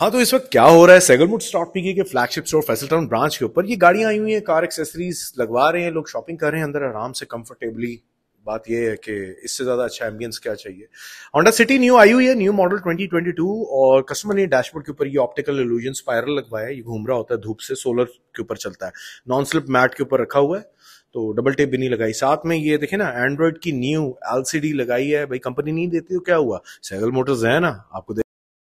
हाँ तो इस वक्त क्या हो रहा है सेगलमुड स्टॉक पीके के flagship store Faisal Town branch के ऊपर ये गाड़ियां आई हुई हैं कार एक्सेसरीज लगवा रहे हैं लोग शॉपिंग कर रहे हैं अंदर आराम से कंफर्टेबली बात यह है कि इससे ज्यादा अच्छा एम्बियंस क्या चाहिए ऑंडा सिटी न्यू आई हुई है न्यू मॉडल 2022 और कस्टमर ने डैशबोर्ड के ऊपर ये ऑप्टिकल इल्यूजन स्पायरल लगवाया है ये घूम रहा होता है धूप से सोलर के ऊपर चलता है नॉन स्लिप मैट के ऊपर रखा हुआ है तो डबल टेप भी नहीं लगाई साथ में ये देखे ना एंड्रॉइड की न्यू एलसीडी लगाई है भाई कंपनी नहीं देती तो क्या हुआ सैगल मोटर्स है ना आपको